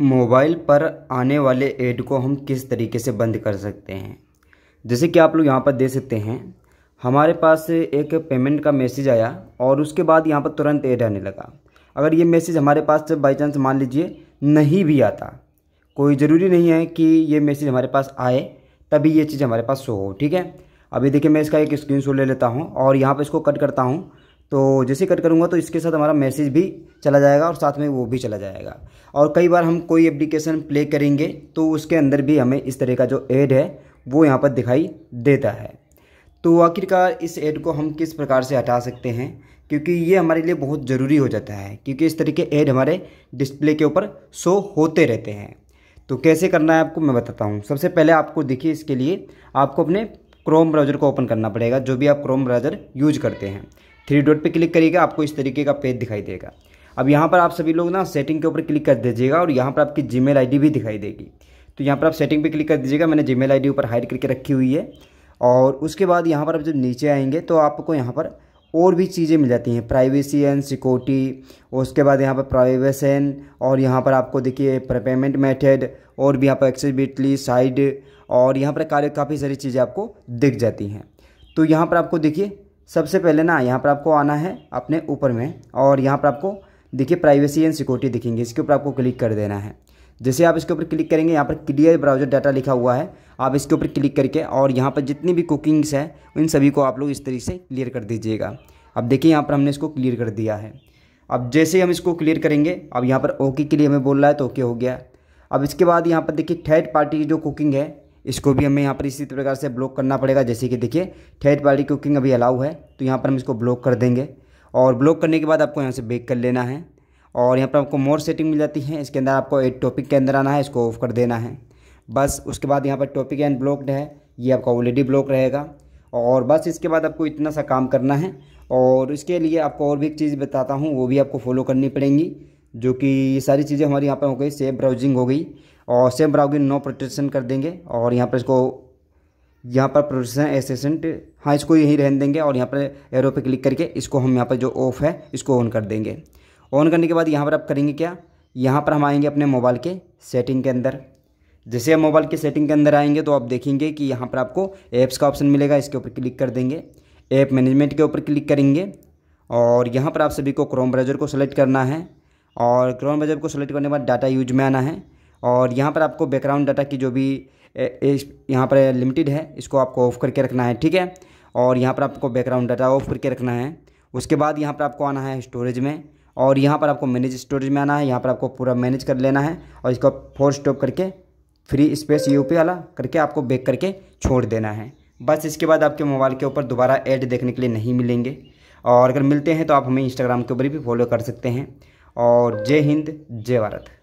mobile पर आने वाले एड को हम किस तरीके से बंद कर सकते हैं जैसे कि आप लोग यहाँ पर दे सकते हैं हमारे पास एक पेमेंट का मैसेज आया और उसके बाद यहाँ पर तुरंत एड आने लगा अगर ये मैसेज हमारे पास बाई चांस मान लीजिए नहीं भी आता कोई ज़रूरी नहीं है कि ये मैसेज हमारे पास आए तभी ये चीज़ हमारे पास शो हो ठीक है अभी देखिए मैं इसका एक स्क्रीन ले लेता हूँ और यहाँ पर इसको कट करता हूँ तो जैसे कट करूँगा तो इसके साथ हमारा मैसेज भी चला जाएगा और साथ में वो भी चला जाएगा और कई बार हम कोई एप्लीकेशन प्ले करेंगे तो उसके अंदर भी हमें इस तरह का जो एड है वो यहाँ पर दिखाई देता है तो आखिरकार इस एड को हम किस प्रकार से हटा सकते हैं क्योंकि ये हमारे लिए बहुत ज़रूरी हो जाता है क्योंकि इस तरीके एड हमारे डिस्प्ले के ऊपर शो होते रहते हैं तो कैसे करना है आपको मैं बताता हूँ सबसे पहले आपको देखिए इसके लिए आपको अपने क्रोम ब्राउज़र को ओपन करना पड़ेगा जो भी आप क्रोम ब्राउज़र यूज करते हैं थ्री डॉट पे क्लिक करिएगा आपको इस तरीके का पेज दिखाई देगा अब यहाँ पर आप सभी लोग ना सेटिंग के ऊपर क्लिक कर दीजिएगा और यहाँ पर आपकी जी मेल भी दिखाई देगी तो यहाँ पर आप सेटिंग पर क्लिक कर दीजिएगा मैंने जी मेल ऊपर हाइड करके रखी हुई है और उसके बाद यहाँ पर आप जब नीचे आएंगे तो आपको यहाँ पर और भी चीज़ें मिल जाती हैं प्राइवेसी एंड सिक्योरिटी उसके बाद यहाँ पर प्राइवेसन और यहाँ पर आपको देखिए पेमेंट मेथड और भी यहाँ पर एक्सेबिटली साइड और यहाँ पर कार्य काफ़ी सारी चीज़ें आपको दिख जाती हैं तो यहाँ पर आपको देखिए सबसे पहले ना यहाँ पर आपको आना है अपने ऊपर में और यहाँ पर आपको देखिए प्राइवेसी एंड सिक्योरिटी दिखेंगे इसके ऊपर आपको क्लिक कर देना है जैसे आप इसके ऊपर क्लिक करेंगे यहाँ पर क्लियर ब्राउजर डाटा लिखा हुआ है आप इसके ऊपर क्लिक करके और यहाँ पर जितनी भी कुकिंग्स हैं उन सभी को आप लोग इस तरीके से क्लियर कर दीजिएगा अब देखिए यहाँ पर हमने इसको क्लियर कर दिया है अब जैसे हम इसको क्लियर करेंगे अब यहाँ पर ओके के लिए हमें बोल रहा है तो ओके हो गया अब इसके बाद यहाँ पर देखिए थर्ड पार्टी की जो कुकिंग है इसको भी हमें यहाँ पर इसी प्रकार से ब्लॉक करना पड़ेगा जैसे कि देखिए थर्ड पार्टी कुकिंग अभी अलाउ है तो यहाँ पर हम इसको ब्लॉक कर देंगे और ब्लॉक करने के बाद आपको यहाँ से बेक कर लेना है और यहाँ पर आपको मोर सेटिंग मिल जाती है इसके अंदर आपको एक टॉपिक के अंदर आना है इसको ऑफ कर देना है बस उसके बाद यहाँ पर टॉपिक एंड ब्लॉकड है ये आपका ऑलरेडी ब्लॉक रहेगा और बस इसके बाद आपको इतना सा काम करना है और इसके लिए आपको और भी एक चीज़ बताता हूँ वो भी आपको फॉलो करनी पड़ेंगी जो कि ये सारी चीज़ें हमारे यहाँ पर हो गई सेफ ब्राउजिंग हो गई और सेम बनाओगे नो प्रोटेक्शन कर देंगे और यहाँ पर इसको यहाँ पर प्रोटेक्शन एसेसेंट हाँ इसको यहीं रहने देंगे और यहाँ पर एरो पे क्लिक करके इसको हम यहाँ पर जो ऑफ़ है इसको ऑन कर देंगे ऑन करने के बाद यहाँ पर आप करेंगे क्या यहाँ पर हम आएंगे अपने मोबाइल के सेटिंग के अंदर जैसे आप मोबाइल के सेटिंग के अंदर आएंगे तो आप देखेंगे कि यहाँ पर आपको ऐप्स का ऑप्शन मिलेगा इसके ऊपर क्लिक कर देंगे ऐप मैनेजमेंट के ऊपर क्लिक करेंगे और यहाँ पर आप सभी को क्रोम ब्राउज़र को सेलेक्ट करना है और क्रोम ब्राउज़र को सेलेक्ट करने के बाद डाटा यूज में आना है और यहाँ पर आपको बैकग्राउंड डाटा की जो भी यहाँ पर लिमिटेड है इसको आपको ऑफ़ करके रखना है ठीक है और यहाँ पर आपको बैकग्राउंड डाटा ऑफ़ करके रखना है उसके बाद यहाँ पर आपको आना है स्टोरेज में और यहाँ पर आपको मैनेज स्टोरेज में आना है यहाँ पर आपको पूरा मैनेज कर लेना है और इसको फोर स्टॉप करके फ्री स्पेस यू वाला करके आपको बैक करके छोड़ देना है बस इसके बाद आपके मोबाइल के ऊपर दोबारा ऐड देखने के लिए नहीं मिलेंगे और अगर मिलते हैं तो आप हमें इंस्टाग्राम के ऊपर भी फॉलो कर सकते हैं और जय हिंद जय भारत